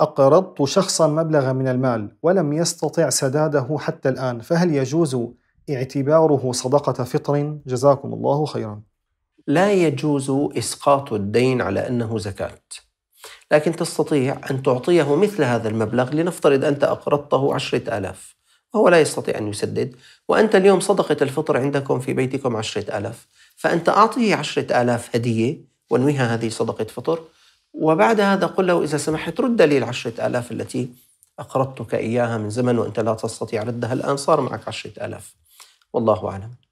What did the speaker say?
أقرضت شخصا مبلغا من المال ولم يستطع سداده حتى الآن فهل يجوز اعتباره صدقة فطر جزاكم الله خيرا لا يجوز إسقاط الدين على أنه زكاة لكن تستطيع أن تعطيه مثل هذا المبلغ لنفترض أنت أقرضته عشرة آلاف وهو لا يستطيع أن يسدد وأنت اليوم صدقة الفطر عندكم في بيتكم عشرة آلاف فأنت أعطيه عشرة آلاف هدية وانويها هذه صدقة فطر وبعد هذا قل له إذا سمحت رد لي العشرة آلاف التي أقرضتك إياها من زمن وأنت لا تستطيع ردها الآن صار معك عشرة آلاف والله أعلم